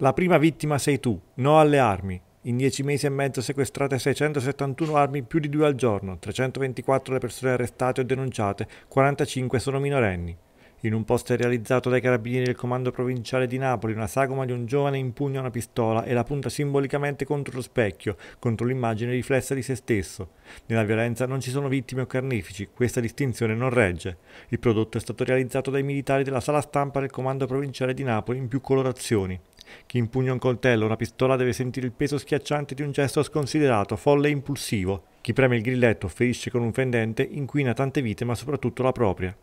La prima vittima sei tu, no alle armi. In dieci mesi e mezzo sequestrate 671 armi, più di due al giorno, 324 le persone arrestate o denunciate, 45 sono minorenni. In un post realizzato dai carabinieri del comando provinciale di Napoli, una sagoma di un giovane impugna una pistola e la punta simbolicamente contro lo specchio, contro l'immagine riflessa di se stesso. Nella violenza non ci sono vittime o carnefici, questa distinzione non regge. Il prodotto è stato realizzato dai militari della sala stampa del comando provinciale di Napoli in più colorazioni. Chi impugna un coltello o una pistola deve sentire il peso schiacciante di un gesto sconsiderato, folle e impulsivo. Chi preme il grilletto o ferisce con un fendente inquina tante vite ma soprattutto la propria.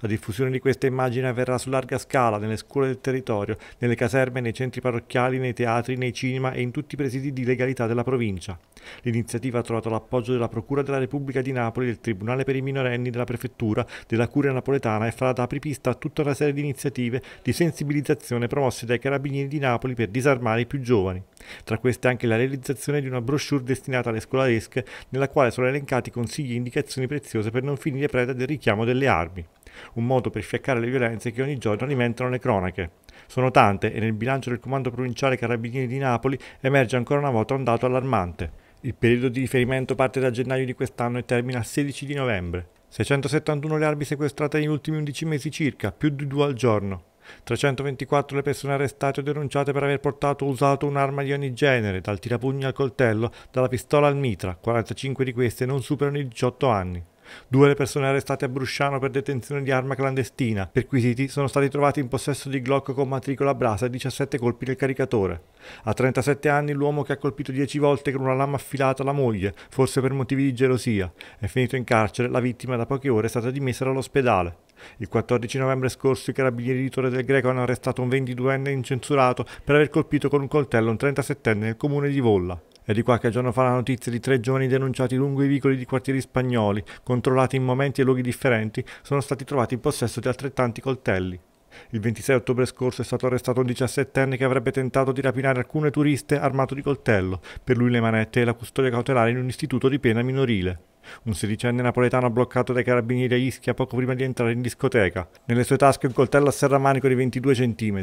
La diffusione di questa immagine avverrà su larga scala nelle scuole del territorio, nelle caserme, nei centri parrocchiali, nei teatri, nei cinema e in tutti i presidi di legalità della provincia. L'iniziativa ha trovato l'appoggio della Procura della Repubblica di Napoli, del Tribunale per i minorenni della Prefettura, della Curia Napoletana e farà da apripista a tutta una serie di iniziative di sensibilizzazione promosse dai Carabinieri di Napoli per disarmare i più giovani tra queste anche la realizzazione di una brochure destinata alle scolaresche nella quale sono elencati consigli e indicazioni preziose per non finire preda del richiamo delle armi, un modo per fiaccare le violenze che ogni giorno alimentano le cronache. Sono tante e nel bilancio del Comando Provinciale Carabinieri di Napoli emerge ancora una volta un dato allarmante. Il periodo di riferimento parte da gennaio di quest'anno e termina a 16 di novembre. 671 le armi sequestrate negli ultimi 11 mesi circa, più di due al giorno. 324 le persone arrestate o denunciate per aver portato o usato un'arma di ogni genere, dal tirapugno al coltello, dalla pistola al mitra, 45 di queste non superano i 18 anni. Due le persone arrestate a Brusciano per detenzione di arma clandestina. Perquisiti sono stati trovati in possesso di Glock con matricola brasa e 17 colpi nel caricatore. A 37 anni l'uomo che ha colpito 10 volte con una lama affilata la moglie, forse per motivi di gelosia, è finito in carcere, la vittima da poche ore è stata dimessa dall'ospedale. Il 14 novembre scorso i carabinieri di Torre del Greco hanno arrestato un 22enne incensurato per aver colpito con un coltello un 37enne nel comune di Volla. È di qualche giorno fa la notizia di tre giovani denunciati lungo i vicoli di quartieri spagnoli, controllati in momenti e luoghi differenti, sono stati trovati in possesso di altrettanti coltelli. Il 26 ottobre scorso è stato arrestato un 17enne che avrebbe tentato di rapinare alcune turiste armato di coltello, per lui le manette e la custodia cautelare in un istituto di pena minorile. Un sedicenne napoletano bloccato dai carabinieri a Ischia poco prima di entrare in discoteca. Nelle sue tasche un coltello a serramanico di 22 cm.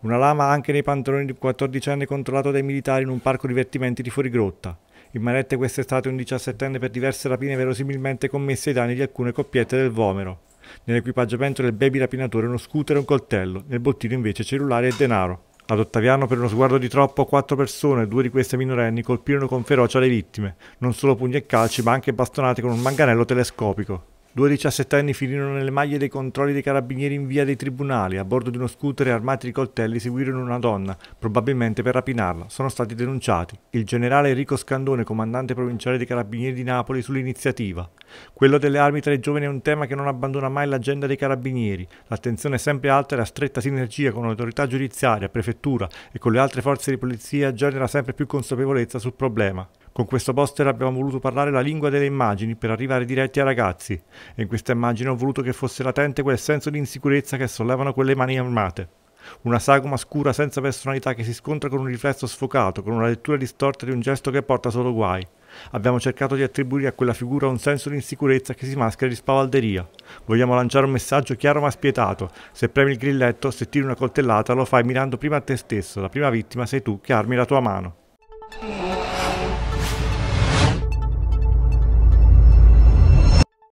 Una lama anche nei pantaloni di un quattordicenne controllato dai militari in un parco divertimenti di Fuorigrotta. In manette quest'estate un 17enne per diverse rapine verosimilmente commesse ai danni di alcune coppiette del Vomero. Nell'equipaggiamento del baby rapinatore uno scooter e un coltello, nel bottino invece cellulare e denaro. Ad Ottaviano per uno sguardo di troppo quattro persone, due di queste minorenni, colpirono con ferocia le vittime, non solo pugni e calci ma anche bastonate con un manganello telescopico. Due diciassettenni finirono nelle maglie dei controlli dei carabinieri in via dei tribunali. A bordo di uno scooter e armati di coltelli seguirono una donna, probabilmente per rapinarla. Sono stati denunciati. Il generale Enrico Scandone, comandante provinciale dei carabinieri di Napoli, sull'iniziativa. Quello delle armi tra i giovani è un tema che non abbandona mai l'agenda dei carabinieri. L'attenzione è sempre alta e la stretta sinergia con l'autorità giudiziaria, prefettura e con le altre forze di polizia genera sempre più consapevolezza sul problema. Con questo poster abbiamo voluto parlare la lingua delle immagini per arrivare diretti ai ragazzi e in questa immagine ho voluto che fosse latente quel senso di insicurezza che sollevano quelle mani armate. Una sagoma scura senza personalità che si scontra con un riflesso sfocato, con una lettura distorta di un gesto che porta solo guai. Abbiamo cercato di attribuire a quella figura un senso di insicurezza che si maschera di spavalderia. Vogliamo lanciare un messaggio chiaro ma spietato. Se premi il grilletto, se tiri una coltellata, lo fai mirando prima a te stesso. La prima vittima sei tu che armi la tua mano.